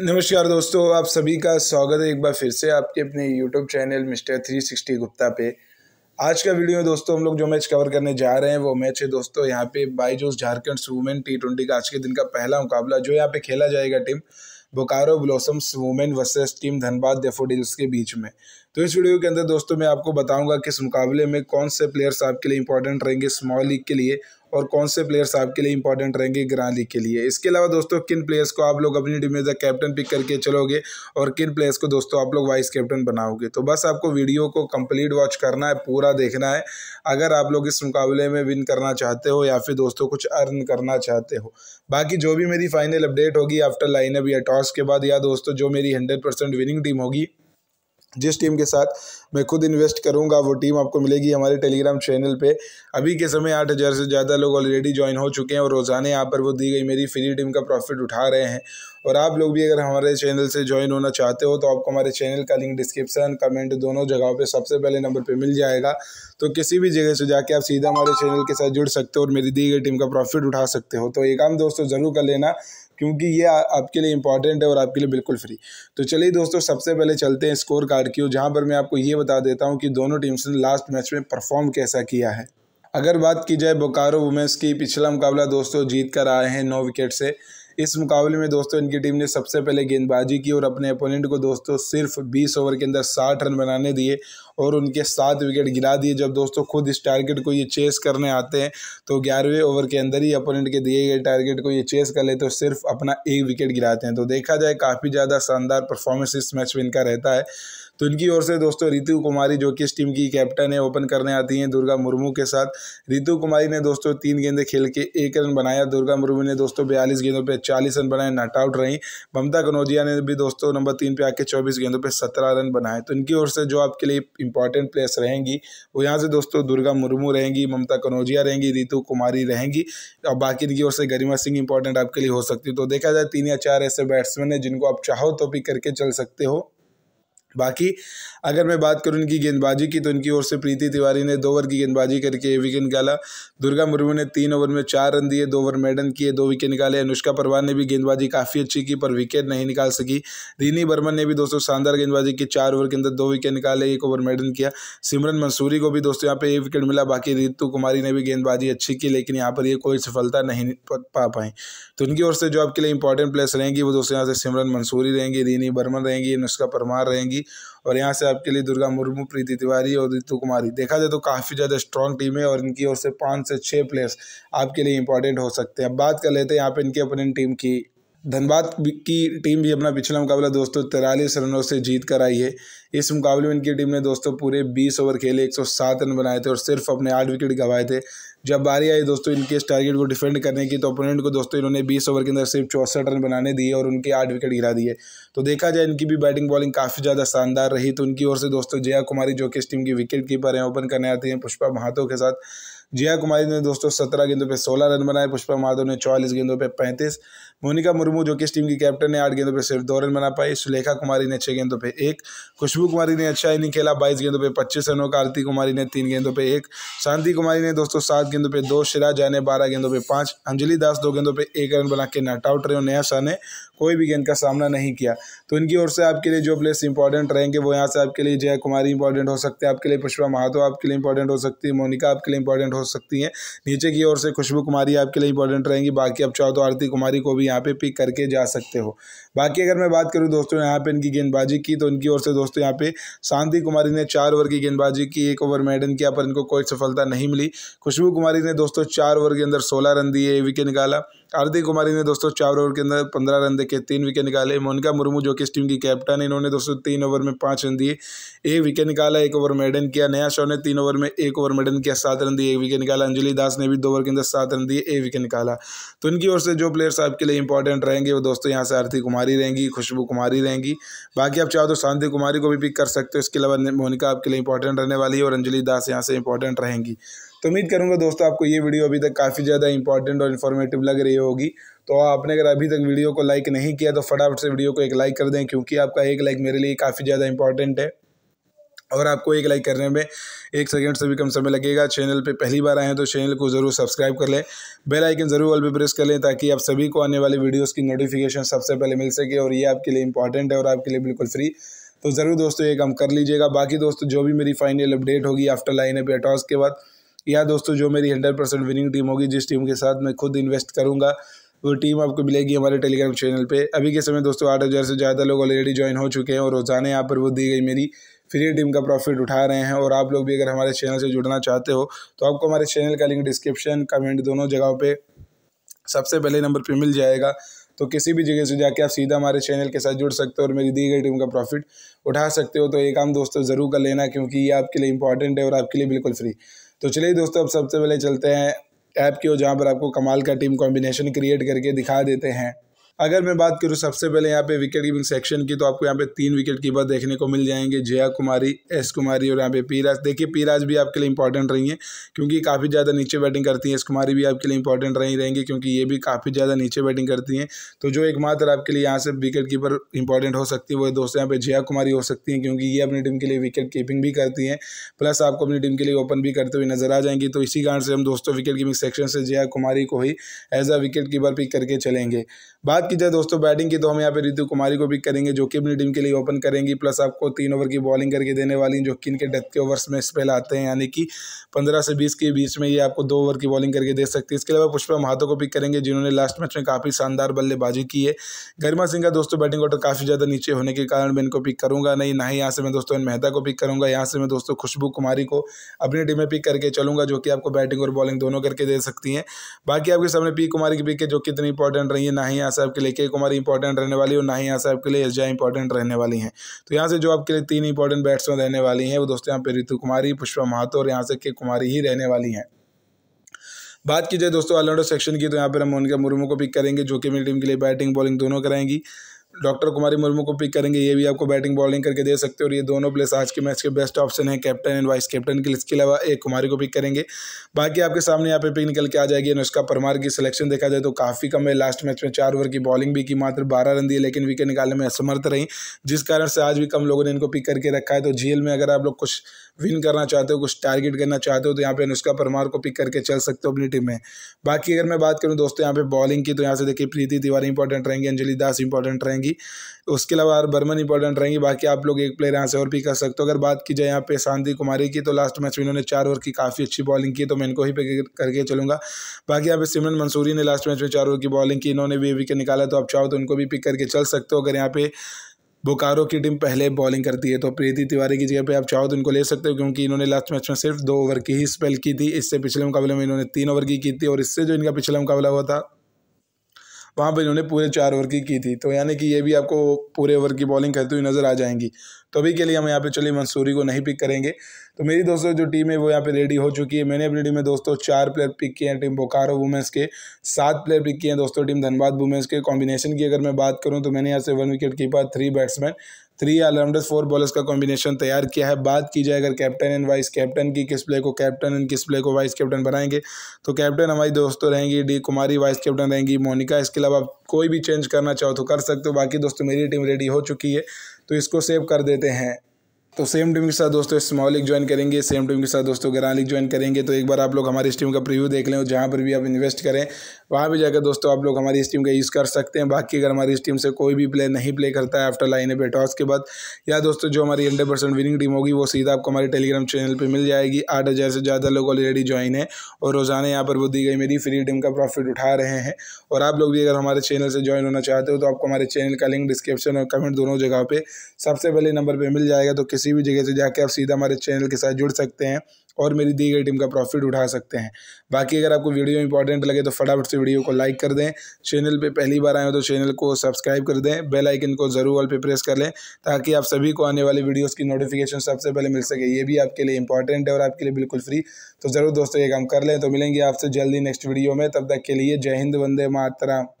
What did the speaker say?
नमस्कार दोस्तों आप सभी का स्वागत है एक बार फिर से आपके अपने YouTube channel mister three sixty Gupta पे आज का वीडियो दोस्तों हम लोग जो मैच कवर करने जा रहे हैं वो मैच है दोस्तों यहाँ पे Byju's Jharkhand women T twenty का आज के दिन का पहला मुकाबला जो यहाँ पे खेला जाएगा team Bokaro Blossoms women versus team Dhanbad Daffodils के बीच में तो इस वीडियो के अंदर दोस्तों मैं आपको बताऊंगा किस मुकाबले में कौन से प्लेयर्स आपके लिए इंपॉर्टेंट रहेंगे स्मॉल लीग के लिए और कौन से प्लेयर्स आपके लिए इंपॉर्टेंट रहेंगे ग्रांड लीग के लिए इसके अलावा दोस्तों किन प्लेयर्स को आप लोग अपनी टीम में कैप्टन पिक करके चलोगे और किन प्लेयर्स को दोस्तों आप लोग वाइस कैप्टन बनाओगे तो बस आपको वीडियो को कंप्लीट वॉच करना है पूरा देखना है अगर आप लोग इस मुकाबले में विन करना चाहते हो या फिर दोस्तों कुछ अर्न करना चाहते हो बाकी जो भी मेरी फाइनल अपडेट होगी आफ्टर लाइनअप या टॉस के बाद या दोस्तों जो मेरी हंड्रेड परसेंट विनिंग टीम होगी जिस टीम के साथ मैं खुद इन्वेस्ट करूंगा वो टीम आपको मिलेगी हमारे टेलीग्राम चैनल पे अभी के समय आठ हज़ार से ज़्यादा लोग ऑलरेडी ज्वाइन हो चुके हैं और रोज़ाना यहाँ पर वो दी गई मेरी फ्री टीम का प्रॉफिट उठा रहे हैं और आप लोग भी अगर हमारे चैनल से ज्वाइन होना चाहते हो तो आपको हमारे चैनल का लिंक डिस्क्रिप्सन कमेंट दोनों जगहों पर सबसे पहले नंबर पर मिल जाएगा तो किसी भी जगह से जाके आप सीधा हमारे चैनल के साथ जुड़ सकते हो और मेरी दी गई टीम का प्रॉफिट उठा सकते हो तो ये काम दोस्तों ज़रूर कर लेना क्योंकि ये आपके लिए इंपॉर्टेंट है और आपके लिए बिल्कुल फ्री तो चलिए दोस्तों सबसे पहले चलते हैं स्कोर कार्ड की ओर जहाँ पर मैं आपको ये बता देता हूँ कि दोनों टीम्स ने लास्ट मैच में परफॉर्म कैसा किया है अगर बात की जाए बोकारो वुमेंस की पिछला मुकाबला दोस्तों जीत कर आए हैं नौ विकेट से इस मुकाबले में दोस्तों इनकी टीम ने सबसे पहले गेंदबाजी की और अपने अपोनेंट को दोस्तों सिर्फ बीस ओवर के अंदर साठ रन बनाने दिए और उनके सात विकेट गिरा दिए जब दोस्तों खुद इस टारगेट को ये चेस करने आते हैं तो ग्यारहवें ओवर के अंदर ही अपोनेंट के दिए गए टारगेट को ये चेस कर लेते तो सिर्फ अपना एक विकेट गिराते हैं तो देखा जाए काफ़ी ज़्यादा शानदार परफॉर्मेंस इस मैच में इनका रहता है तो इनकी ओर से दोस्तों रितु कुमारी जो कि इस टीम की कैप्टन है ओपन करने आती हैं दुर्गा मुर्मू के साथ रितु कुमारी ने दोस्तों तीन गेंदे खेल के एक रन बनाया दुर्गा मुर्मू ने दोस्तों बयालीस गेंदों पर चालीस रन बनाए नॉट आउट रहीं ममता कनौजिया ने भी दोस्तों नंबर तीन पे आके चौबीस गेंदों पर सत्रह रन बनाए तो इनकी ओर से जो आपके लिए इंपॉर्टेंट प्लेस रहेंगी वो यहाँ से दोस्तों दुर्गा मुर्मू रहेंगी ममता कनौजिया रहेंगी रितु कुमारी रहेंगी और बाकी इनकी ओर से गरिमा सिंह इंपॉर्टेंट आपके लिए हो सकती है तो देखा जाए तीन या चार ऐसे बैट्समैन हैं जिनको आप चाहो तो भी करके चल सकते हो बाकी अगर मैं बात करूँ इनकी गेंदबाजी की तो इनकी ओर से प्रीति तिवारी ने दो ओवर की गेंदबाजी करके विकेट निकाला दुर्गा मुर्मू ने तीन ओवर में चार रन दिए दो ओवर मेडन किए दो विकेट निकाले अनुष्का परवान ने भी गेंदबाजी काफ़ी अच्छी की पर विकेट नहीं निकाल सकी रीनी बर्मन ने भी दोस्तों शानदार गेंदबाजी की चार ओवर के अंदर दो विकेट निकाले एक ओवर मेडन किया सिमरन मंसूरी को भी दोस्तों यहाँ पर एक विकेट मिला बाकी रितु कुमारी ने भी गेंदबाजी अच्छी की लेकिन यहाँ पर ये कोई सफलता नहीं पा पाई तो उनकी ओर से जो आपके लिए इंपॉर्टेंट प्लेस रहेंगी वो दोस्तों यहाँ से सिमरन मंसूरी रहेंगी रीनी बर्मन रहेंगी अनुष्का परमार रहेंगी और यहाँ से आपके लिए दुर्गा मुर्मू प्रीति तिवारी और रितु कुमारी देखा जाए तो काफ़ी ज़्यादा स्ट्रॉन्ग टीम है और इनकी ओर से पाँच से छः प्लेयर्स आपके लिए इंपॉर्टेंट हो सकते हैं अब बात कर लेते हैं यहाँ पर इनकी अपनी टीम की धनबाद की टीम भी अपना पिछला मुकाबला दोस्तों तिरालीस रनों से जीत कर आई है इस मुकाबले में इनकी टीम ने दोस्तों पूरे 20 ओवर खेले 107 रन बनाए थे और सिर्फ अपने आठ विकेट गंवाए थे जब बारी आई दोस्तों इनके इस टारगेट को डिफेंड करने की तो अपोनेंट को दोस्तों इन्होंने 20 ओवर के अंदर सिर्फ चौंसठ रन बनाने दिए और उनके आठ विकेट गिरा दिए तो देखा जाए इनकी भी बैटिंग बॉलिंग काफ़ी ज़्यादा शानदार रही तो उनकी ओर से दोस्तों जया कुमारी जो कि इस टीम की विकेट कीपर हैं ओपन करने आती हैं पुष्पा महातो के साथ जया कुमारी ने दोस्तों सत्रह गेंदों पर सोलह रन बनाए पुष्पा महातो ने चौलीस गेंदों पर पैंतीस मोनिका मुर्मू जो कि इस टीम की कैप्टन है आठ गेंदों पर सिर्फ दो रन बना पाई सुलेखा कुमारी ने छः गेंदों पर एक खुशबू कुमारी ने अच्छा इनिंग खेला बाईस गेंदों पर पच्चीस रनों का आरती कुमारी ने तीन गेंदों पर एक शांति कुमारी ने दोस्तों सात गेंदों पर दो शिराज ने बारह गेंदों पर पाँच अंजलि दास दो गेंदों पर एक रन बना के नॉट आउट रहे और नया शाह ने कोई भी गेंद का सामना नहीं किया तो इनकी ओर से आपके लिए जो प्लेस इंपॉर्टेंट रहेंगे वो यहाँ से आपके लिए जय कुमारी इंपॉर्टेंट हो सकते हैं आपके लिए पुष्पा महातो आपके लिए इंपॉर्टेंट हो सकती है मोनिका आपके लिए इंपॉर्टेंट हो सकती है नीचे की ओर से खुशबू कुमारी आपके लिए इंपॉर्टेंट रहेंगी बाकी आप चाहो तो आरती कुमारी को भी यहाँ पे पिक करके जा सकते हो बाकी अगर मैं बात करूँ दोस्तों यहाँ पे इनकी गेंदबाजी की तो इनकी ओर से दोस्तों यहाँ पे शांति कुमारी ने चार ओवर की गेंदबाजी की एक ओवर मेडन किया पर इनको कोई सफलता नहीं मिली खुशबू कुमारी ने दोस्तों चार ओवर के अंदर सोलह रन दिए विकेट निकाला आरती कुमारी ने दोस्तों चार ओवर के अंदर पंद्रह रन देखे तीन विकेट निकाले मोनिका मुर्मू जो कि इस टीम की कैप्टन है इन्होंने दोस्तों तीन ओवर में पाँच रन दिए एक विकेट निकाला एक ओवर मेडन किया नया शॉ ने तीन ओवर में एक ओवर मेडन किया सात रन दिए एक विकेट निकाला अंजलि दास ने भी दो ओवर के अंदर सात रन दिए एक विकेट निकाला तो इनकी ओर से जो प्लेयर्स आपके लिए इंपॉर्टेंट रहेंगे वो दोस्तों यहाँ से आरती कुमारी कुमारी रहेंगी खुशबू कुमारी रहेंगी बाकी आप चाहो तो शांति कुमारी को भी पिक कर सकते हो इसके अलावा मोनिका आपके लिए इंपॉर्टेंट रहने वाली है और अंजलि दास यहाँ से इंपॉर्टेंट रहेंगी तो उम्मीद करूँगा दोस्तों आपको ये वीडियो अभी तक काफ़ी ज़्यादा इंपॉर्टेंट और इन्फॉर्मेटिव लग रही होगी तो आपने अगर अभी तक वीडियो को लाइक नहीं किया तो फटाफट से वीडियो को एक लाइक कर दें क्योंकि आपका एक लाइक मेरे लिए काफ़ी ज़्यादा इंपॉर्टेंट है अगर आपको एक लाइक करने में एक सेकंड से भी कम समय लगेगा चैनल पे पहली बार आए हैं तो चैनल को ज़रूर सब्सक्राइब कर लें बेल आइकन ज़रूर ऑल पे प्रेस कर लें ताकि आप सभी को आने वाले वीडियोस की नोटिफिकेशन सबसे पहले मिल सके और ये आपके लिए इंपॉर्टेंट है और आपके लिए बिल्कुल फ्री तो ज़रूर दोस्तों ये काम कर लीजिएगा बाकी दोस्तों जो भी मेरी फाइनल अपडेट होगी आफ्टर लाइन अप टॉस के बाद या दोस्तों जो मेरी हंड्रेड परसेंट विनिंग टीम होगी जिस टीम के साथ मैं खुद इन्वेस्ट करूँगा वो टीम आपको मिलेगी हमारे टेलीग्राम चैनल पे अभी के समय दोस्तों आठ हज़ार से ज़्यादा लोग ऑलरेडी ज्वाइन हो चुके हैं और रोज़ाना यहाँ पर वो दी गई मेरी फ्री टीम का प्रॉफिट उठा रहे हैं और आप लोग भी अगर हमारे चैनल से जुड़ना चाहते हो तो आपको हमारे चैनल का लिंक डिस्क्रिप्शन कमेंट दोनों जगहों पर सबसे पहले नंबर पर मिल जाएगा तो किसी भी जगह से जाके आप सीधा हमारे चैनल के साथ जुड़ सकते हो और मेरी दी गई टीम का प्रॉफिट उठा सकते हो तो ये काम दोस्तों ज़रूर कर लेना क्योंकि ये आपके लिए इंपॉर्टेंट है और आपके लिए बिल्कुल फ्री तो चलिए दोस्तों अब सबसे पहले चलते हैं ऐप की ओर जहाँ पर आपको कमाल का टीम कॉम्बिनेशन क्रिएट करके दिखा देते हैं अगर मैं बात करूँ सबसे पहले यहाँ पे विकेट कीपिंग सेक्शन की तो आपको यहाँ पे तीन विकेट कीपर देखने को मिल जाएंगे जया कुमारी एस कुमारी और यहाँ पे पीराज देखिए पीराज भी आपके लिए इंपॉर्टेंट रही हैं क्योंकि काफ़ी ज़्यादा नीचे बैटिंग करती हैं एस कुमारी भी आपके लिए इंपॉर्टेंट रही रहेंगी क्योंकि ये भी काफ़ी ज़्यादा नीचे बैटिंग करती हैं तो जो एकमात्र आपके लिए यहाँ से विकेट कीपर इंपॉर्टेंट हो सकती है वो दोस्तों यहाँ पे जया कुमारी हो सकती हैं क्योंकि ये अपनी टीम के लिए विकेट कीपिंग भी करती हैं प्लस आपको अपनी टीम के लिए ओपन भी करते हुए नजर आ जाएंगी तो इसी कारण से हम दोस्तों विकेट कीपिंग सेक्शन से जया कुमारी को ही as a wicket keeper pick करके चलेंगे बात बात की जाए दोस्तों बैटिंग की तो हम यहाँ पे ऋतु कुमारी को पिक करेंगे जो कि अपनी टीम के लिए ओपन करेंगी प्लस आपको तीन ओवर की बॉलिंग करके देने वाली जो कि इनके डेथ के ओवर्स में स्पेल आते हैं यानी कि पंद्रह से बीस के बीच में ये आपको दो ओवर की बॉलिंग करके दे सकती है इसके अलावा पुष्पा महातो को पिक करेंगे जिन्होंने लास्ट मैच में काफ़ी शानदार बल्लेबाजी की है गरिमा सिंह का दोस्तों बैटिंग ऑर्डर काफ़ी ज़्यादा नीचे होने के कारण मैं इनको पिक करूंगा नहीं ना ही यहाँ से मैं दोस्तों इन मेहता को पिक करूंगा यहाँ से मैं दोस्तों खुशबू कुमारी को अपनी टीम में पिक करके चलूँगा जो कि आपको बैटिंग और बॉलिंग दोनों करके दे सकती हैं बाकी आपके सामने पी कुमारी की पिक है जो कितनी इंपॉर्टेंट रही है ना ही यहाँ से आपके लिए के कुमारी इंपॉर्टेंट रहने वाली और ना ही यहाँ से आपके लिए एस इंपॉर्टेंट रहने वाली हैं तो यहाँ से जो आपके लिए तीन इंपॉर्टेंट बैट्समैन रहने वाली हैं वो दोस्तों यहाँ पे रितु कुमारी पुष्पा महातो और यहाँ से के कुमारी ही रहने वाली हैं बात की जाए दोस्तों ऑलराउंडर सेक्शन की तो यहाँ पर हम मोनिका मुर्मू को पिक करेंगे जो कि मेरी टीम के लिए बैटिंग बॉलिंग दोनों कराएंगी डॉक्टर कुमारी मुर्मू को पिक करेंगे ये भी आपको बैटिंग बॉलिंग करके दे सकते हैं और ये दोनों प्लेस आज के मैच के बेस्ट ऑप्शन है कैप्टन एंड वाइस कैप्टन के इसके अलावा एक कुमारी को पिक करेंगे बाकी आपके सामने यहाँ पे पिक निकल के आ जाएगी अनुष्का परमार की सिलेक्शन देखा जाए तो काफ़ी कम है लास्ट मैच में चार ओवर की बॉलिंग भी की मात्र बारह रन दी लेकिन विकेट निकालने में असमर्थ रही जिस कारण से आज भी कम लोगों ने इनको पिक करके रखा है तो जीएल में अगर आप लोग कुछ विन करना चाहते हो कुछ टारगेट करना चाहते हो तो यहाँ पे अनुष्का परमार को पिक करके चल सकते हो अपनी टीम में बाकी अगर मैं बात करूँ दोस्तों यहाँ पे बॉलिंग की तो यहाँ से देखिए प्रीति तिवारी इंपॉर्टेंट रहेंगी अंजलि दास इंपॉर्टेंट रहेंगी उसके अलावा बर्मन इंपॉर्टेंट रहेंगी बाकी आप लोग एक प्लेयर यहाँ से और पिक कर सकते हो अगर बात की जाए यहाँ पे शांति कुमारी की तो लास्ट मैच में इन्होंने चार ओवर की काफ़ी अच्छी बॉलिंग की तो मैं इनको ही पिक करके चलूँगा बाकी यहाँ पे सिमरन मंसूरी ने लास्ट मैच में चार ओवर की बॉलिंग की इन्होंने भी विकेट निकाला तो आप चाहो तो उनको भी पिक करके चल सकते हो अगर यहाँ पे बोकारो की टीम पहले बॉलिंग करती है तो प्रीति तिवारी की जगह पे आप चाहो तो इनको ले सकते हो क्योंकि इन्होंने लास्ट मैच में सिर्फ दो ओवर की ही स्पेल की थी इससे पिछले मुकाबले में इन्होंने तीन ओवर की की थी और इससे जो इनका पिछला मुकाबला हुआ था वहाँ पर इन्होंने पूरे चार ओवर की की थी तो यानी कि ये भी आपको पूरे ओवर की बॉलिंग करती हुई नज़र आ जाएंगी तो अभी के लिए हम यहाँ पे चलिए मंसूरी को नहीं पिक करेंगे तो मेरी दोस्तों जो टीम है वो यहाँ पे रेडी हो चुकी है मैंने अपनी टीम में दोस्तों चार प्लेयर पिक किए हैं टीम बोकारो वुमेंस के सात प्लेयर पिक किए हैं दोस्तों टीम धनबाद वुमेंस के कॉम्बिनेशन की अगर मैं बात करूँ तो मैंने यहाँ से one wicket keeper three batsman three allrounders four bowlers का कॉम्बिनेशन तैयार किया है बात की जाए अगर कैप्टन एंड वाइस कैप्टन की किस प्ले को कैप्टन एंड किस प्ले को वाइस कैप्टन बनाएंगे तो कैप्टन हमारी दोस्तों तो रहेंगी डी कुमारी वाइस कैप्टन रहेंगी मोनिका इसके अलावा आप कोई भी चेंज करना चाहो तो कर सकते हो बाकी दोस्तों मेरी टीम रेडी हो चुकी है तो इसको सेव कर देते हैं तो सेम टीम के साथ दोस्तों स्मॉल लीग ज्वाइन करेंगे सेम टीम के साथ दोस्तों ग्रांड लीग ज्वाइन करेंगे तो एक बार आप लोग हमारी इस टीम का प्रीव्यू देख लें जहाँ पर भी आप इन्वेस्ट करें वहाँ भी जाकर दोस्तों आप लोग हमारी इस टीम का यूज़ कर सकते हैं बाकी अगर हमारी इस टीम से कोई भी प्लेयर नहीं प्ले करता है आफ्टर लाइन पे टॉस के बाद या दोस्तों जो हमारी हंड्रेड परसेंट विनिंग टीम होगी वो सीधा आपको हमारे टेलीग्राम चैनल पर मिल जाएगी आठ हज़ार से ज़्यादा लोग ऑलरेडी ज्वाइन है और रोज़ाना यहाँ पर वो दी गई मेरी फ्री टीम का प्रॉफिट उठा रहे हैं और आप लोग भी अगर हमारे चैनल से ज्वाइन होना चाहते हो तो आपको हमारे चैनल का लिंक डिस्क्रिप्शन और कमेंट दोनों जगह पर सबसे पहले नंबर पर मिल जाएगा तो किसी किसी भी जगह से जाके आप सीधा हमारे चैनल के साथ जुड़ सकते हैं और मेरी दी गई टीम का प्रॉफिट उठा सकते हैं बाकी अगर आपको वीडियो इंपॉर्टेंट लगे तो फटाफट से वीडियो को लाइक कर दें चैनल पे पहली बार आए हो तो चैनल को सब्सक्राइब कर दें बेल आइकन को ज़रूर ऑल पे प्रेस कर लें ताकि आप सभी को आने वाली वीडियोस की नोटिफिकेशन सबसे पहले मिल सके ये भी आपके लिए इंपॉर्टेंट है और आपके लिए बिल्कुल फ्री तो ज़रूर दोस्तों ये काम कर लें तो मिलेंगे आपसे जल्दी नेक्स्ट वीडियो में तब तक के लिए जय हिंद वंदे मातरा